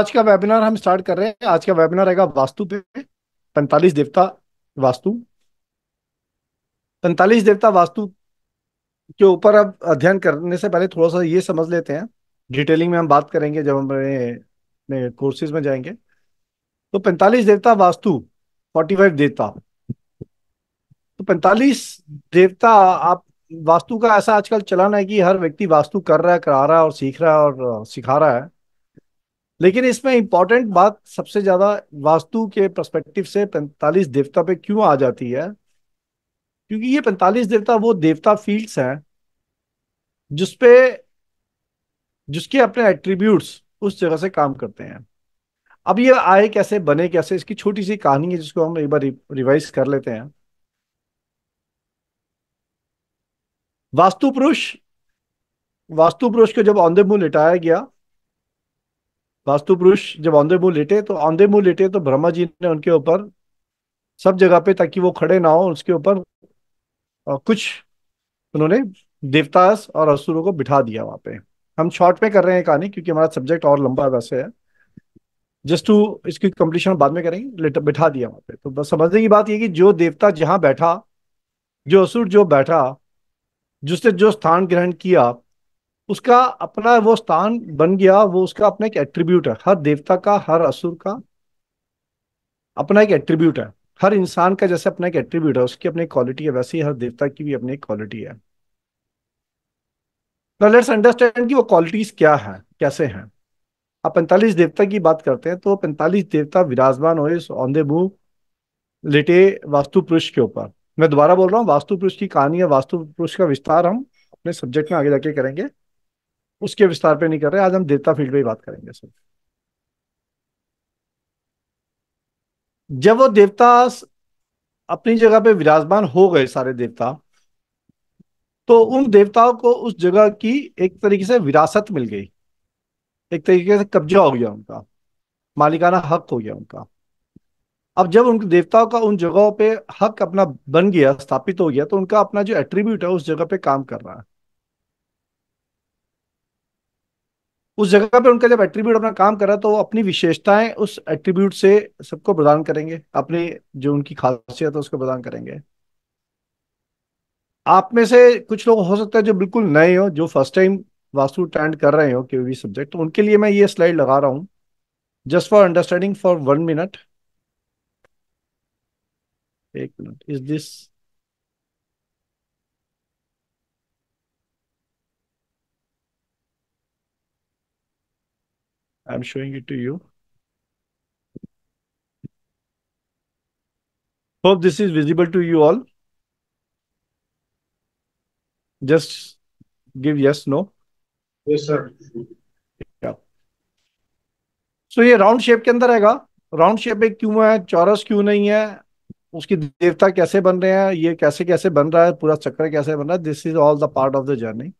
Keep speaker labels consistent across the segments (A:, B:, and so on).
A: आज का वेबिनार हम स्टार्ट कर रहे हैं आज का वेबिनार रहेगा वास्तु पे पैंतालीस देवता वास्तु पैंतालीस देवता वास्तु के ऊपर अब अध्ययन करने से पहले थोड़ा सा ये समझ लेते हैं डिटेलिंग में हम बात करेंगे जब हम अपने कोर्सेज में जाएंगे तो पैंतालीस देवता वास्तु फोर्टी फाइव देवता तो पैंतालीस देवता आप वास्तु का ऐसा आजकल चलन है कि हर व्यक्ति वास्तु कर रहा है करा रहा है और सीख रहा है और सिखा रहा है लेकिन इसमें इंपॉर्टेंट बात सबसे ज्यादा वास्तु के परस्पेक्टिव से पैंतालीस देवता पे क्यों आ जाती है क्योंकि ये पैंतालीस देवता वो देवता फील्ड्स हैं जिसपे जिसके अपने एट्रीब्यूट्स उस जगह से काम करते हैं अब ये आए कैसे बने कैसे इसकी छोटी सी कहानी है जिसको हम एक बार रिवाइज कर लेते हैं वास्तु पुरुष वास्तु पुरुष को जब औंधे मुंह लिटाया गया वास्तु पुरुष जब औंधे मुंह लेटे तो औंधे मुंह लेटे तो ब्रह्मा जी ने उनके ऊपर सब जगह पे ताकि वो खड़े ना हो उसके ऊपर कुछ उन्होंने देवतास और असुरों को बिठा दिया वहां पे हम शॉर्ट में कर रहे हैं कहानी क्योंकि हमारा सब्जेक्ट और लंबा वैसे है जस्ट टू इसकी कंप्लीशन बाद में करेंगे बिठा दिया वहां पे तो बस समझने की बात ये कि जो देवता जहां बैठा जो असुर जो बैठा जिसने जो स्थान ग्रहण किया उसका अपना वो स्थान बन गया वो उसका अपना एक एट्रीब्यूट है हर देवता का हर असुर का अपना एक एट्रीब्यूट है हर इंसान का जैसे अपना एक एट्रीब्यूट है उसकी अपनी क्वालिटी है वैसे ही हर देवता की भी अपनी एक क्वालिटी है लेट्स अंडरस्टैंड कि वो क्वालिटीज क्या है कैसे हैं आप पैंतालीस देवता की बात करते हैं तो पैंतालीस देवता विराजमान हो ऑन द मूव लेटे वास्तु पुरुष के ऊपर मैं दोबारा बोल रहा हूँ वास्तु पुरुष की कहानी है वास्तु पुरुष का विस्तार हम अपने सब्जेक्ट में आगे जाके करेंगे उसके विस्तार पे नहीं कर रहे आज हम देवता फील्ड पे ही बात करेंगे सर जब वो देवता अपनी जगह पे विराजमान हो गए सारे देवता तो उन देवताओं को उस जगह की एक तरीके से विरासत मिल गई एक तरीके से कब्जा हो गया उनका मालिकाना हक हो गया उनका अब जब उन देवताओं का उन जगहों पे हक अपना बन गया स्थापित हो गया तो उनका अपना जो एट्रीब्यूट है उस जगह पे काम कर रहा है उस जगह पे उनका जब एट्रीब्यूट अपना काम कर रहा है तो वो अपनी विशेषताएं उस एट्रीब्यूट से सबको प्रदान करेंगे अपनी जो उनकी खासियत है उसको प्रदान करेंगे आप में से कुछ लोग हो सकता है जो बिल्कुल नए हो जो फर्स्ट टाइम वास्तु अटेंड कर रहे हो कोई भी सब्जेक्ट तो उनके लिए मैं ये स्लाइड लगा रहा हूं just for understanding for one minute एक मिनट is this I'm showing it to you. Hope this is visible to you all. Just give yes, no. Yes, sir. Yeah. So ये राउंड शेप के अंदर आएगा round shape एक क्यों है चौरस क्यों नहीं है उसकी देवता कैसे बन रहे हैं ये कैसे कैसे बन रहा है पूरा चक्र कैसे बन रहा है this is all the part of the journey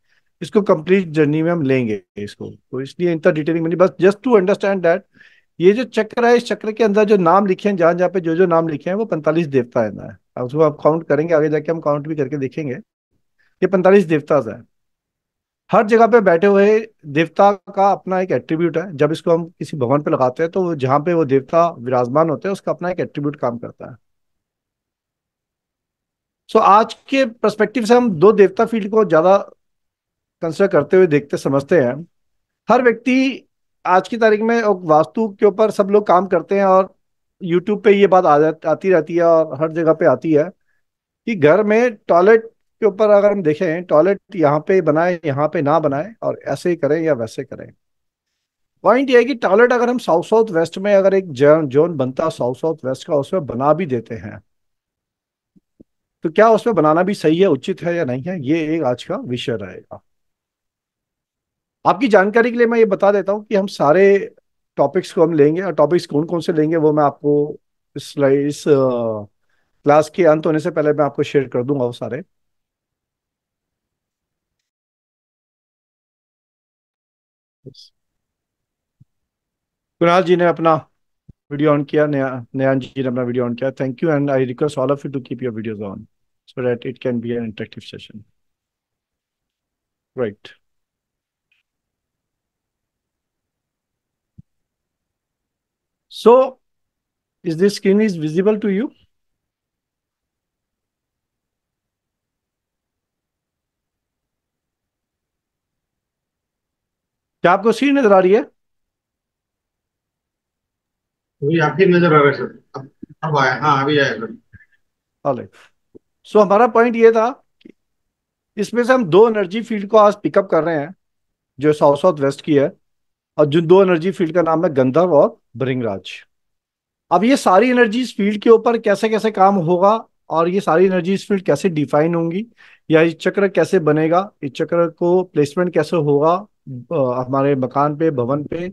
A: इसको कंप्लीट जर्नी में हम लेंगे इसको तो इसलिए इतना डिटेलिंग मैंने बस जस्ट टू अंडरस्टैंड दैट ये जो चक्र है इस चक्र के अंदर जो नाम लिखे हैं जहां जहाँ पे जो जो नाम लिखे हैं वो पैंतालीस देवता है ना है उसको आप काउंट करेंगे आगे जाके हम काउंट भी करके देखेंगे ये पैंतालीस देवता है हर जगह पे बैठे हुए देवता का अपना एक एट्रीब्यूट है जब इसको हम किसी भवन पे लगाते हैं तो जहाँ पे वो देवता विराजमान होते हैं उसका अपना एक एट्रीब्यूट काम करता है सो so, आज के परस्पेक्टिव से हम दो देवता फील्ड को ज्यादा कंसिडर करते हुए देखते समझते हैं हर व्यक्ति आज की तारीख में वास्तु के ऊपर सब लोग काम करते हैं और यूट्यूब पे ये बात आ जा आती रहती है और हर जगह पे आती है कि घर में टॉयलेट के ऊपर अगर हम देखें टॉयलेट यहाँ पे बनाए यहाँ पे ना बनाए और ऐसे ही करें या वैसे करें पॉइंट ये है कि टॉयलेट अगर हम साउथ साउथ वेस्ट में अगर एक जोन बनता साउथ साउथ वेस्ट का उसमें बना भी देते हैं तो क्या उसमें बनाना भी सही है उचित है या नहीं है ये एक आज का विषय रहेगा आपकी जानकारी के लिए मैं ये बता देता हूँ कि हम सारे टॉपिक्स को हम लेंगे और टॉपिक्स कौन कौन से लेंगे वो मैं आपको इस इस क्लास के अंत होने से पहले मैं आपको शेयर कर दूंगा वो सारे कुणाल जी ने अपना वीडियो ऑन किया नया नयान जी ने अपना वीडियो ऑन किया thank you and I request all of you to keep your videos on so that it can be an interactive session right So is this screen is visible to you? क्या आपको सी नजर आ रही है अभी नजर आ रहा है सर अब हाँ सो हमारा पॉइंट ये था कि इसमें से हम दो एनर्जी फील्ड को आज पिकअप कर रहे हैं जो साउथ साउथ वेस्ट की है और जिन दो एनर्जी फील्ड का नाम है गंधर्व और ब्रिंगराज अब ये सारी एनर्जीज फील्ड के ऊपर कैसे कैसे काम होगा और ये सारी एनर्जीज फील्ड कैसे डिफाइन होंगी या इस चक्र कैसे बनेगा इस चक्र को प्लेसमेंट कैसे होगा हमारे मकान पे भवन पे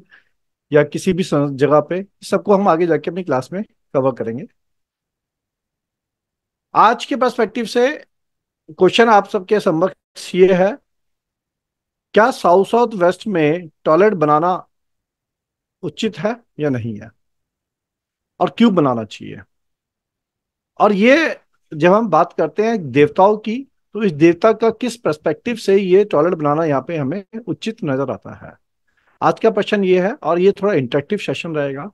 A: या किसी भी जगह पे सबको हम आगे जाके अपनी क्लास में कवर करेंगे आज के पर्सपेक्टिव से क्वेश्चन आप सबके समक्ष ये है क्या साउथ साउथ वेस्ट में टॉयलेट बनाना उचित है या नहीं है और क्यों बनाना चाहिए और ये जब हम बात करते हैं देवताओं की तो इस देवता का किस परस्पेक्टिव से ये टॉयलेट बनाना यहाँ पे हमें उचित नजर आता है आज का क्वेश्चन ये है और ये थोड़ा इंटरेक्टिव सेशन रहेगा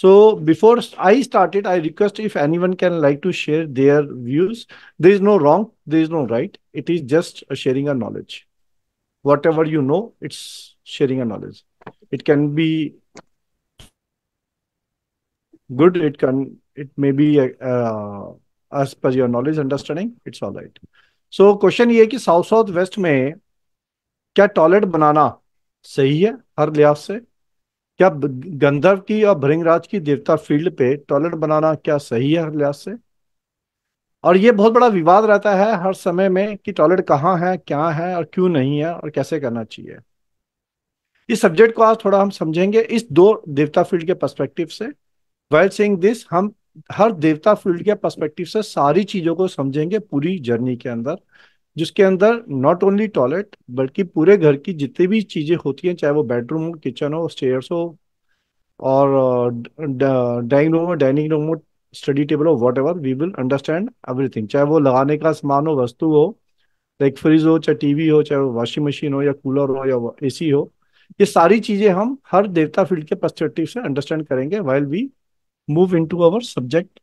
A: so before I started I request if anyone can like to share their views there is no wrong there is no right it is just sharing a knowledge whatever you know it's sharing a knowledge it can be good it can it may be uh, as per your knowledge understanding it's all right so question ye hai ki south south west mein kya toilet banana sahi hai har lihaz se kya गंधर्व ki और bhringraj ki devta field pe toilet banana kya sahi hai har lihaz se और ये बहुत बड़ा विवाद रहता है हर समय में कि टॉयलेट कहाँ है क्या है और क्यों नहीं है और कैसे करना चाहिए इस सब्जेक्ट को आज थोड़ा हम समझेंगे इस दो देवता फील्ड के पर्सपेक्टिव से वाइल सेइंग दिस हम हर देवता फील्ड के पर्सपेक्टिव से सारी चीजों को समझेंगे पूरी जर्नी के अंदर जिसके अंदर नॉट ओनली टॉयलेट बल्कि पूरे घर की जितनी भी चीजें होती हैं चाहे वो बेडरूम हो किचन हो स्टेयर्स हो और डाइनिंग uh, रूम uh, हो डाइनिंग रूम हो स्टडी टेबल हो whatever we will understand everything चाहे वो लगाने का सामान हो वस्तु हो लाइक फ्रिज हो चाहे टीवी हो चाहे वॉशिंग मशीन हो या कूलर हो या ए हो ये सारी चीजें हम हर देवता फील्ड के पर्सपेक्टिव से अंडरस्टैंड करेंगे while we move into our subject